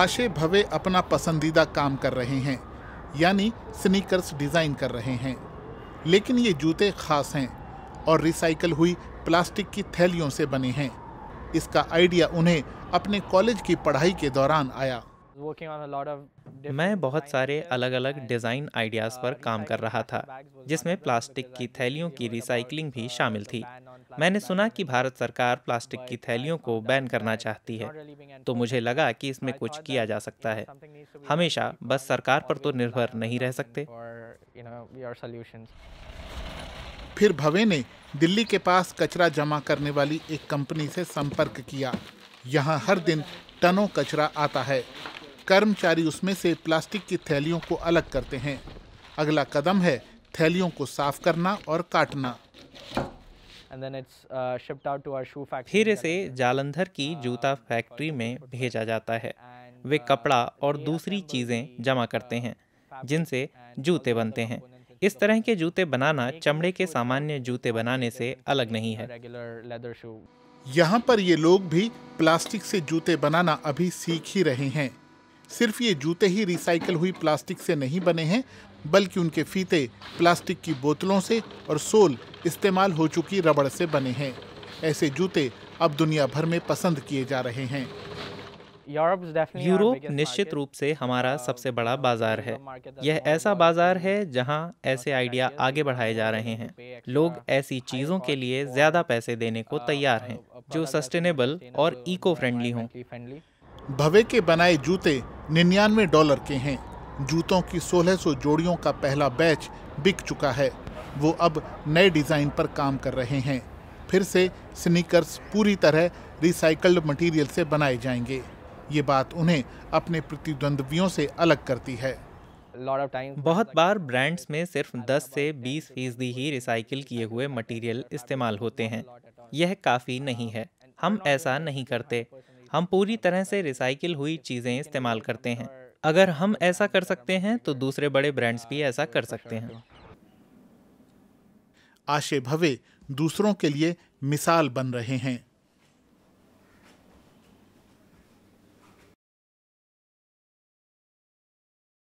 आशे भवे अपना पसंदीदा काम कर रहे हैं यानी स्नीकर्स डिज़ाइन कर रहे हैं लेकिन ये जूते खास हैं और रिसाइकल हुई प्लास्टिक की थैलियों से बने हैं इसका आइडिया उन्हें अपने कॉलेज की पढ़ाई के दौरान आया मैं बहुत सारे अलग अलग डिज़ाइन आइडियाज़ पर uh, काम कर रहा था जिसमें प्लास्टिक की थैलियों की रिसाइकलिंग भी uh, शामिल थी मैंने सुना कि भारत सरकार प्लास्टिक की थैलियों को बैन करना चाहती है तो मुझे लगा कि इसमें कुछ किया जा सकता है हमेशा बस सरकार पर तो निर्भर नहीं रह सकते फिर भवे ने दिल्ली के पास कचरा जमा करने वाली एक कंपनी से संपर्क किया यहाँ हर दिन टनों कचरा आता है कर्मचारी उसमें से प्लास्टिक की थैलियों को अलग करते हैं अगला कदम है थैलियों को साफ करना और काटना Uh, फिर इसे जालंधर की uh, जूता फैक्ट्री में भेजा जाता है वे uh, कपड़ा और दूसरी चीज़ें जमा करते हैं जिनसे जूते बनते हैं इस तरह के जूते बनाना चमड़े के सामान्य जूते बनाने से अलग नहीं है यहाँ पर ये लोग भी प्लास्टिक से जूते बनाना अभी सीख ही रहे हैं सिर्फ ये जूते ही रिसाइकल हुई प्लास्टिक से नहीं बने हैं बल्कि उनके फीते प्लास्टिक की बोतलों से और सोल इस्तेमाल हो चुकी रबड़ से बने हैं ऐसे जूते अब दुनिया भर में पसंद किए जा रहे हैं यूरोप निश्चित रूप से हमारा uh, सबसे बड़ा बाजार है यह ऐसा बाजार है जहां ऐसे आइडिया आगे बढ़ाए जा रहे हैं लोग ऐसी चीजों के लिए ज्यादा पैसे देने को uh, तैयार हैं जो सस्टेनेबल और इको फ्रेंडली हों भवे के बनाए जूते निन्यानवे डॉलर के हैं जूतों की 1600 जोड़ियों का पहला बैच बिक चुका है वो अब नए डिज़ाइन पर काम कर रहे हैं फिर से स्नीकर्स पूरी तरह रिसाइकल्ड मटेरियल से बनाए जाएंगे ये बात उन्हें अपने प्रतिद्वंद्वियों से अलग करती है बहुत बार ब्रांड्स में सिर्फ 10 से 20 फीसदी ही रिसाइकिल किए हुए मटेरियल इस्तेमाल होते हैं यह काफ़ी नहीं है हम ऐसा नहीं करते हम पूरी तरह से रिसाइकिल हुई चीज़ें इस्तेमाल करते हैं अगर हम ऐसा कर सकते हैं तो दूसरे बड़े ब्रांड्स भी ऐसा कर सकते हैं आशे भवे दूसरों के लिए मिसाल बन रहे हैं